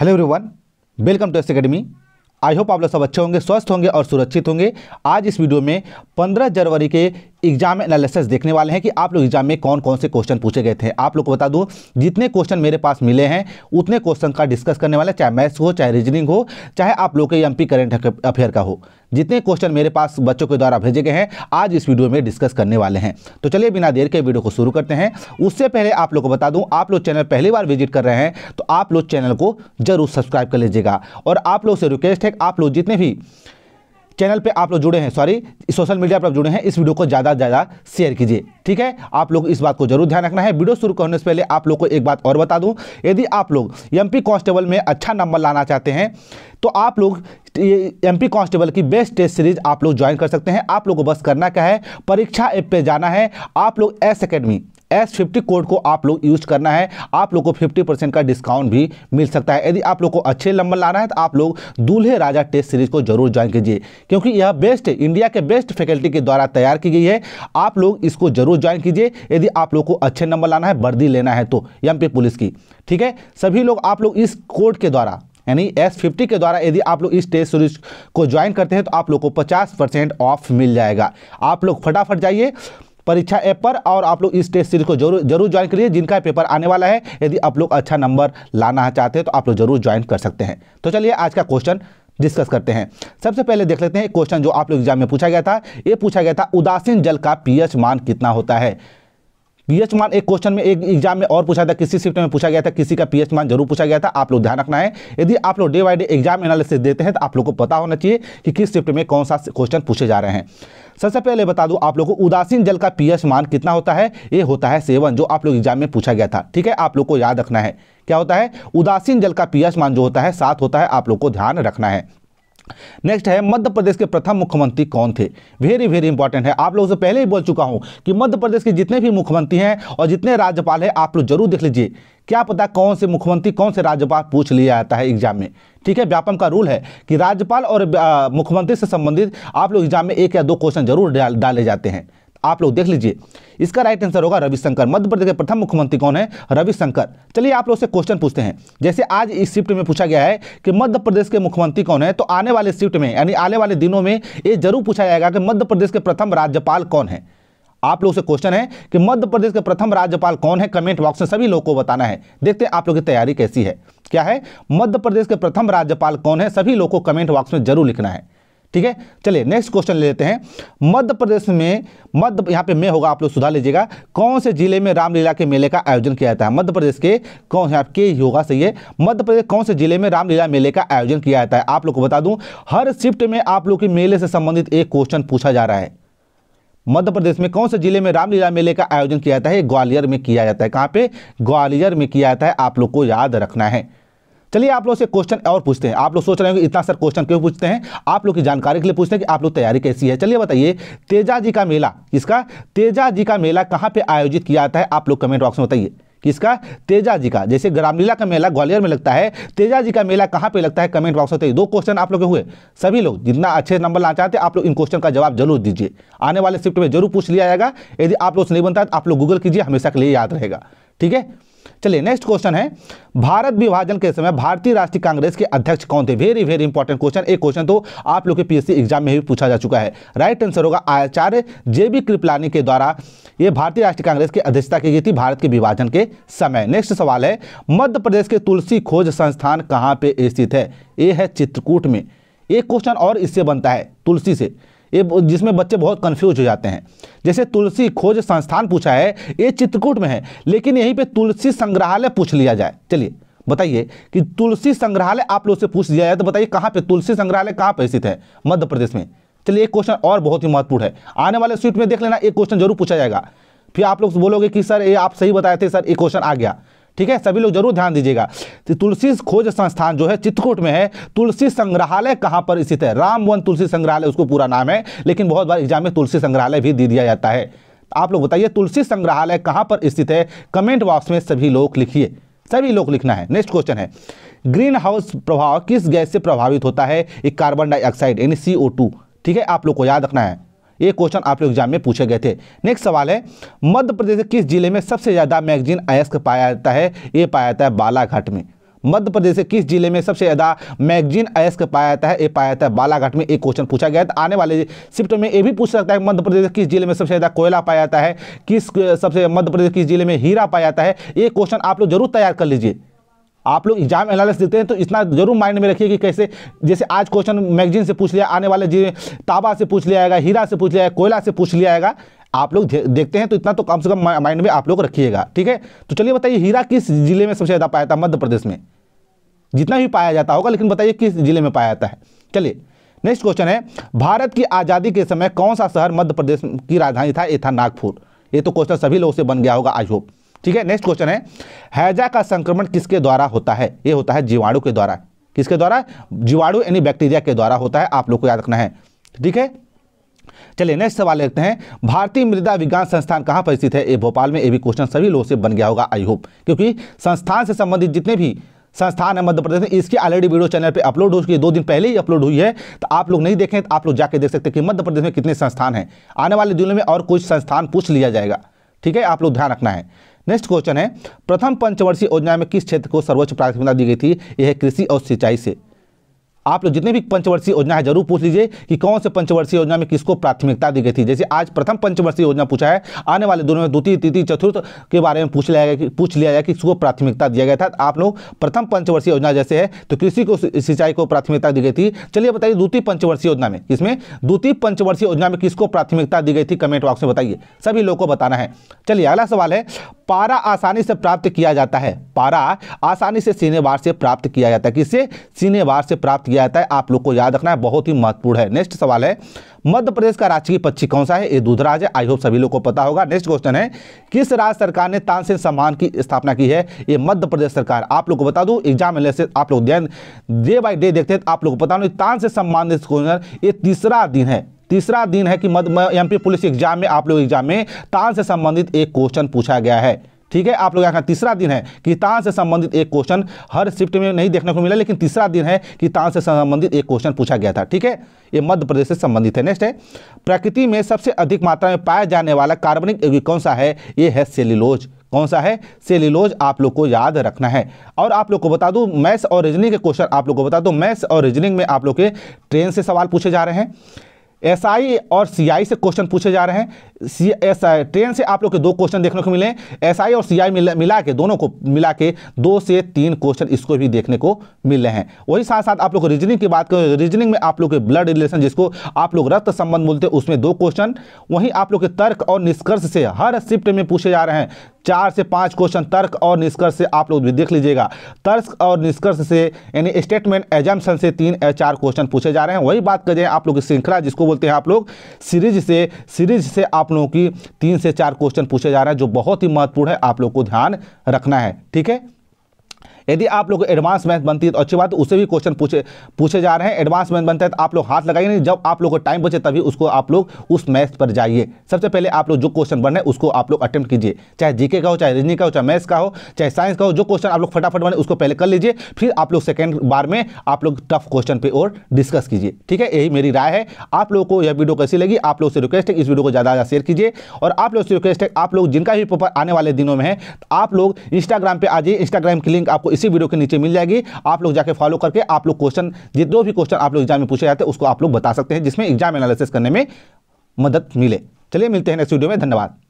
hello everyone welcome to S academy I hope आप लोग सब अच्छे होंगे स्वस्थ होंगे और सुरक्षित होंगे आज इस वीडियो में 15 जनवरी के एग्जाम एनालिसिस देखने वाले हैं कि आप लोग एग्जाम में कौन कौन से क्वेश्चन पूछे गए थे आप लोग को बता दूँ जितने क्वेश्चन मेरे पास मिले हैं उतने क्वेश्चन का डिस्कस करने वाले चाहे मैथ्स हो चाहे रीजनिंग हो चाहे आप लोग के एम करंट अफेयर का हो जितने क्वेश्चन मेरे पास बच्चों के द्वारा भेजे गए हैं आज इस वीडियो में डिस्कस करने वाले हैं तो चलिए बिना देर के वीडियो को शुरू करते हैं उससे पहले आप लोग को बता दूं आप लोग चैनल पहली बार विजिट कर रहे हैं तो आप लोग चैनल को जरूर सब्सक्राइब कर लीजिएगा और आप लोग से रिक्वेस्ट है आप लोग जितने भी चैनल पे आप लोग जुड़े हैं सॉरी सोशल मीडिया पर आप जुड़े हैं इस वीडियो को ज़्यादा से ज़्यादा शेयर कीजिए ठीक है आप लोग इस बात को जरूर ध्यान रखना है वीडियो शुरू करने से पहले आप लोग को एक बात और बता दूँ यदि आप लोग एम कांस्टेबल में अच्छा नंबर लाना चाहते हैं तो आप लोग एम पी कांस्टेबल की बेस्ट टेस्ट सीरीज आप लोग ज्वाइन कर सकते हैं आप लोग को बस करना क्या है परीक्षा ऐप पर जाना है आप लोग S academy S fifty code को आप लोग यूज करना है आप लोग को फिफ्टी परसेंट का डिस्काउंट भी मिल सकता है यदि आप लोग को अच्छे नंबर लाना है तो आप लोग दूल्हे राजा टेस्ट सीरीज को जरूर ज्वाइन कीजिए क्योंकि यह बेस्ट इंडिया के बेस्ट फैकल्टी के द्वारा तैयार की गई है आप लोग इसको जरूर ज्वाइन कीजिए यदि आप लोग को अच्छे नंबर लाना है वर्दी लेना है तो एम पुलिस की ठीक है सभी लोग आप लोग इस कोड के द्वारा यानी एस फिफ्टी के द्वारा यदि आप लोग इस टेस्ट सीरीज को ज्वाइन करते हैं तो आप लोग को पचास परसेंट ऑफ मिल जाएगा आप लोग फटाफट जाइए परीक्षा ऐप पर और आप लोग इस टेस्ट सीरीज को जरूर जरूर ज्वाइन करिए जिनका पेपर आने वाला है यदि आप लोग अच्छा नंबर लाना चाहते हैं तो आप लोग जरूर ज्वाइन कर सकते हैं तो चलिए आज का क्वेश्चन डिस्कस करते हैं सबसे पहले देख लेते हैं क्वेश्चन जो आप लोग एग्जाम में पूछा गया था ये पूछा गया था उदासीन जल का पीएच मान कितना होता है पीएच मान एक क्वेश्चन में एक एग्जाम में और पूछा था किसी शिफ्ट में पूछा गया था किसी का पीएच मान जरूर पूछा गया था आप लोग ध्यान रखना है यदि आप लोग day by day exam analysis देते हैं तो आप लोग को पता होना चाहिए कि किस शिफ्ट में कौन सा क्वेश्चन पूछे जा रहे हैं सबसे पहले बता दूं आप लोग को उदासीन जल का पीएच मान कितना होता है ये होता है सेवन जो आप लोग एग्जाम में पूछा गया था ठीक है आप लोग को याद रखना है क्या होता है उदासीन जल का पीएच मान जो होता है सात होता है आप लोग को ध्यान रखना है नेक्स्ट है मध्य प्रदेश के प्रथम मुख्यमंत्री कौन थे वेरी वेरी इंपॉर्टेंट है आप लोगों से पहले ही बोल चुका हूं कि मध्य प्रदेश के जितने भी मुख्यमंत्री हैं और जितने राज्यपाल हैं आप लोग जरूर देख लीजिए क्या पता कौन से मुख्यमंत्री कौन से राज्यपाल पूछ लिया जाता है एग्जाम में ठीक है व्यापम का रूल है कि राज्यपाल और मुख्यमंत्री से संबंधित आप लोग एग्जाम में एक या दो क्वेश्चन जरूर डाले जाते हैं आप लोग देख लीजिए इसका राइट आंसर होगा रविशंकर मध्य प्रदेश के प्रथम मुख्यमंत्री कौन है रविशंकर चलिए आप लोग से क्वेश्चन पूछते हैं जैसे आज इस शिफ्ट में पूछा गया है कि मध्य प्रदेश के मुख्यमंत्री कौन है तो आने वाले शिफ्ट में यानी आने वाले दिनों में ये जरूर पूछा जाएगा कि मध्य प्रदेश के प्रथम राज्यपाल कौन है आप लोग से क्वेश्चन है कि मध्य प्रदेश के प्रथम राज्यपाल कौन है कमेंट बॉक्स में सभी लोगों को बताना है देखते हैं आप लोग की तैयारी कैसी है क्या है मध्य प्रदेश के प्रथम राज्यपाल कौन है सभी लोगों को कमेंट बॉक्स में जरूर लिखना है ठीक है चलिए नेक्स्ट क्वेश्चन ले लेते हैं मध्य प्रदेश में मध्य यहाँ पे मैं होगा आप लोग सुधार लीजिएगा कौन से जिले में रामलीला के मेले का आयोजन किया जाता है मध्य प्रदेश के कौन के होगा सही है मध्य प्रदेश कौन से जिले में रामलीला मेले का आयोजन किया जाता है आप लोग को बता दूं हर शिफ्ट में आप लोग के मेले से संबंधित एक क्वेश्चन पूछा जा रहा है मध्य प्रदेश में कौन से जिले में रामलीला मेले का आयोजन किया जाता है ग्वालियर में किया जाता है कहाँ पे ग्वालियर में किया जाता है आप लोग को याद रखना है चलिए आप लोग से क्वेश्चन और पूछते हैं आप लोग सोच रहे हो इतना सर क्वेश्चन क्यों पूछते हैं आप लोग की जानकारी के लिए पूछते हैं कि आप लोग तैयारी कैसी है चलिए बताइए तेजा जी का मेला इसका तेजा जी का मेला कहाँ पे आयोजित किया जाता है आप लोग कमेंट बॉक्स में बताइए किसका तेजा जी का जैसे ग्रामलीला का मेला ग्वालियर में लगता है तेजा जी का मेला कहाँ पे लगता है कमेंट बॉक्स होते दो क्वेश्चन आप लोग के हुए सभी लोग जितना अच्छे नंबर लाना चाहते हैं आप लोग इन क्वेश्चन का जवाब जरूर दीजिए आने वाले शिफ्ट में जरूर पूछ लिया जाएगा यदि आप लोग से नहीं बनता है तो आप लोग गूगल कीजिए हमेशा के लिए याद रहेगा ठीक है चलिए नेक्स्ट क्वेश्चन है भारत विभाजन के समय भारतीय राष्ट्रीय कांग्रेस के अध्यक्ष कौन थे वेरी वेरी इंपॉर्टेंट क्वेश्चन एक क्वेश्चन तो आप लोग के पीएससी एग्जाम में भी पूछा जा चुका है राइट आंसर होगा आचार्य जे बी कृपलानी के द्वारा ये भारतीय राष्ट्रीय कांग्रेस की अध्यक्षता की गई थी भारत के विभाजन के समय नेक्स्ट सवाल है मध्य प्रदेश के तुलसी खोज संस्थान कहाँ पे स्थित है ये है चित्रकूट में एक क्वेश्चन और इससे बनता है तुलसी से ये जिसमें बच्चे बहुत कंफ्यूज हो जाते हैं जैसे तुलसी खोज संस्थान पूछा है ये चित्रकूट में है लेकिन यहीं पे तुलसी संग्रहालय पूछ लिया जाए चलिए बताइए कि तुलसी संग्रहालय आप लोग से पूछ लिया जाए तो बताइए कहाँ पे तुलसी संग्रहालय कहाँ पर स्थित है मध्य प्रदेश में चलिए एक क्वेश्चन और बहुत ही महत्वपूर्ण है आने वाले स्वीट में देख लेना एक क्वेश्चन जरूर पूछा जाएगा फिर आप लोग बोलोगे कि सर ये आप सही बताए थे सर ये क्वेश्चन आ गया ठीक है सभी लोग जरूर ध्यान दीजिएगा तो तुलसी खोज संस्थान जो है चित्रकूट में है तुलसी संग्रहालय कहाँ पर स्थित है रामवन तुलसी संग्रहालय उसको पूरा नाम है लेकिन बहुत बार एग्जाम में तुलसी संग्रहालय भी दे दिया जाता है आप लोग बताइए तुलसी संग्रहालय कहाँ पर स्थित है कमेंट बॉक्स में सभी लोग लिखिए सभी लोग लिखना है नेक्स्ट क्वेश्चन है ग्रीन हाउस प्रभाव किस गैस से प्रभावित होता है एक कार्बन डाइऑक्साइड यानी सी ठीक है आप लोग को याद रखना है ये क्वेश्चन आप लोग एग्जाम में पूछे गए थे नेक्स्ट सवाल है मध्य प्रदेश के किस जिले में सबसे ज़्यादा मैगजीन अयस्क पाया जाता है ये पाया जाता है बालाघाट में मध्य प्रदेश के किस जिले में सबसे ज़्यादा मैगजीन अयस्क पाया जाता है ये पाया जाता है बालाघाट में एक क्वेश्चन पूछा गया था तो आने वाले शिफ्ट में ये भी पूछ सकता है मध्य प्रदेश किस जिले में सबसे ज़्यादा कोयला पाया जाता है किस सबसे मध्य प्रदेश किस जिले में हीरा पाया जाता है ये क्वेश्चन आप लोग जरूर तैयार कर लीजिए आप लोग एग्जाम एनालिस देते हैं तो इतना जरूर माइंड में रखिए कि कैसे जैसे आज क्वेश्चन मैगजीन से पूछ लिया आने वाले जी ताबा से पूछ लिया जाएगा हीरा से पूछ लिया जाएगा कोयला से पूछ लिया जाएगा आप लोग देखते हैं तो इतना तो कम से कम माइंड में आप लोग रखिएगा ठीक है तो चलिए बताइए हीरा किस जिले में सबसे ज़्यादा पाया जाता मध्य प्रदेश में जितना भी पाया जाता होगा लेकिन बताइए किस जिले में पाया जाता है चलिए नेक्स्ट क्वेश्चन है भारत की आज़ादी के समय कौन सा शहर मध्य प्रदेश की राजधानी था ये था नागपुर ये तो क्वेश्चन सभी लोगों से बन गया होगा आई होप ठीक है नेक्स्ट क्वेश्चन है हैजा का संक्रमण किसके द्वारा होता है ये होता है जीवाणु के द्वारा किसके द्वारा जीवाणु यानी बैक्टीरिया के द्वारा होता है आप लोग को याद रखना है ठीक है चलिए नेक्स्ट सवाल लेते हैं भारतीय मृदा विज्ञान संस्थान कहाँ पर स्थित है ये भोपाल में ये भी क्वेश्चन सभी लोगों से बन गया होगा आई होप क्योंकि संस्थान से संबंधित जितने भी संस्थान है मध्य प्रदेश में इसकी ऑलरेडी वीडियो चैनल पे अपलोड हो चुकी है दो दिन पहले ही अपलोड हुई है तो आप लोग नहीं देखें तो आप लोग जाके देख सकते हैं कि मध्य प्रदेश में कितने संस्थान हैं आने वाले दिनों में और कुछ संस्थान पूछ लिया जाएगा ठीक है आप लोग ध्यान रखना है नेक्स्ट क्वेश्चन है प्रथम पंचवर्षीय योजना में किस क्षेत्र को सर्वोच्च प्राथमिकता दी गई थी यह कृषि और सिंचाई से आप लोग जितने भी पंचवर्षीय योजना है जरूर पूछ लीजिए कि कौन से पंचवर्षीय योजना में किसको प्राथमिकता दी गई थी जैसे आज प्रथम पंचवर्षीय योजना पूछा है आने वाले दोनों में द्वितीय तृतीय चतुर्थ के बारे में पूछ लिया गया पूछ लिया जाए कि किसको प्राथमिकता दिया गया था आप लोग प्रथम पंचवर्षीय योजना जैसे है तो कृषि को सिंचाई को प्राथमिकता दी गई थी चलिए बताइए द्वितीय पंचवर्षीय योजना में इसमें द्वितीय पंचवर्षीय योजना में किसको प्राथमिकता दी गई थी कमेंट बॉक्स में बताइए सभी लोग को बताना है चलिए अगला सवाल है पारा आसानी से प्राप्त किया जाता है पारा आसानी से सीनेवार से प्राप्त किया जाता है किससे सीनेवार से प्राप्त दिया जाता है आप लोग को याद रखना है बहुत ही महत्वपूर्ण है नेक्स्ट सवाल है मध्य प्रदेश का राजकीय पक्षी कौन सा है ये दूधराज है आई होप सभी लोग को पता होगा नेक्स्ट क्वेश्चन है किस राज्य सरकार ने तानसेन सम्मान की स्थापना की है ये मध्य प्रदेश सरकार आप लोग को बता दूँ एग्जाम से आप लोग ध्यान डे बाई डे देखते हैं आप लोग को पता नहीं तानसेन सम्मान ये तीसरा दिन है तीसरा दिन है कि मध्य एमपी पुलिस एग्जाम में आप लोग एग्जाम में तान से संबंधित एक क्वेश्चन पूछा गया है ठीक है आप लोग यहाँ तीसरा दिन है कि तान से संबंधित एक क्वेश्चन हर शिफ्ट में नहीं देखने को मिला लेकिन तीसरा दिन है कि तान से संबंधित एक क्वेश्चन पूछा गया था ठीक है ये मध्य प्रदेश से संबंधित है नेक्स्ट है प्रकृति में सबसे अधिक मात्रा में पाया जाने वाला कार्बनिक यौगिक कौन सा है ये है सेलिलोज कौन सा है सेलिलोज आप लोग को याद रखना है और आप लोग को बता दूं मैथ्स और रीजनिंग के क्वेश्चन आप लोग को बता दूं मैथ्स और रीजनिंग में आप लोग के ट्रेन से सवाल पूछे जा रहे हैं एसआई SI और सीआई से क्वेश्चन पूछे जा रहे हैं सी एस आई ट्रेन से आप लोग के दो क्वेश्चन देखने को मिले एस आई और सी आई मिला, मिला के दोनों को मिला के दो से तीन क्वेश्चन इसको भी देखने को मिल रहे हैं वही साथ साथ आप लोग रीजनिंग की बात करें रीजनिंग में आप लोग के ब्लड रिलेशन जिसको आप लोग रक्त संबंध बोलते हैं उसमें दो क्वेश्चन वहीं आप लोग के तर्क और निष्कर्ष से हर शिफ्ट में पूछे जा रहे हैं चार से पाँच क्वेश्चन तर्क और निष्कर्ष से आप लोग भी देख लीजिएगा तर्क और निष्कर्ष से यानी स्टेटमेंट एजम्पन से तीन या चार क्वेश्चन पूछे जा रहे हैं वही बात करें आप लोग श्रृंखला जिसको बोलते हैं आप लोग सीरीज से सीरीज से आप आप लोगों की तीन से चार क्वेश्चन पूछे जा रहे हैं जो बहुत ही महत्वपूर्ण है आप लोग को ध्यान रखना है ठीक है यदि आप लोग एडवांस मैथ बनती है तो अच्छी बात उसे भी क्वेश्चन पूछे पूछे जा रहे हैं एडवांस मैथ बनता है तो आप लोग हाथ लगाइए नहीं जब आप लोग को टाइम बचे तभी उसको आप लोग उस मैथ पर जाइए सबसे पहले आप लोग जो क्वेश्चन बन रहे हैं उसको आप लोग अटैम्प्ट कीजिए चाहे जीके का हो चाहे रीजनिंग का हो चाहे मैथ्स का हो चाहे साइंस का हो जो क्वेश्चन आप लोग फटाफट बने उसको पहले कर लीजिए फिर आप लोग सेकेंड बार में आप लोग टफ क्वेश्चन पे और डिस्कस कीजिए ठीक है यही मेरी राय है आप लोगों को यह वीडियो कैसी लगी आप लोग से रिक्वेस्ट है इस वीडियो को ज़्यादा ज़्यादा शेयर कीजिए और आप लोग से रिक्वेस्ट है आप लोग जिनका भी पेपर आने वाले दिनों में है आप लोग इंस्टाग्राम पर आ जाइए इंस्टाग्राम की लिंक आपको इसी वीडियो के नीचे मिल जाएगी आप लोग जाके फॉलो करके आप लोग क्वेश्चन जो भी क्वेश्चन आप लोग एग्जाम में पूछे जाते हैं उसको आप लोग बता सकते हैं जिसमें एग्जाम एनालिसिस करने में मदद मिले चलिए मिलते हैं नेक्स्ट वीडियो में धन्यवाद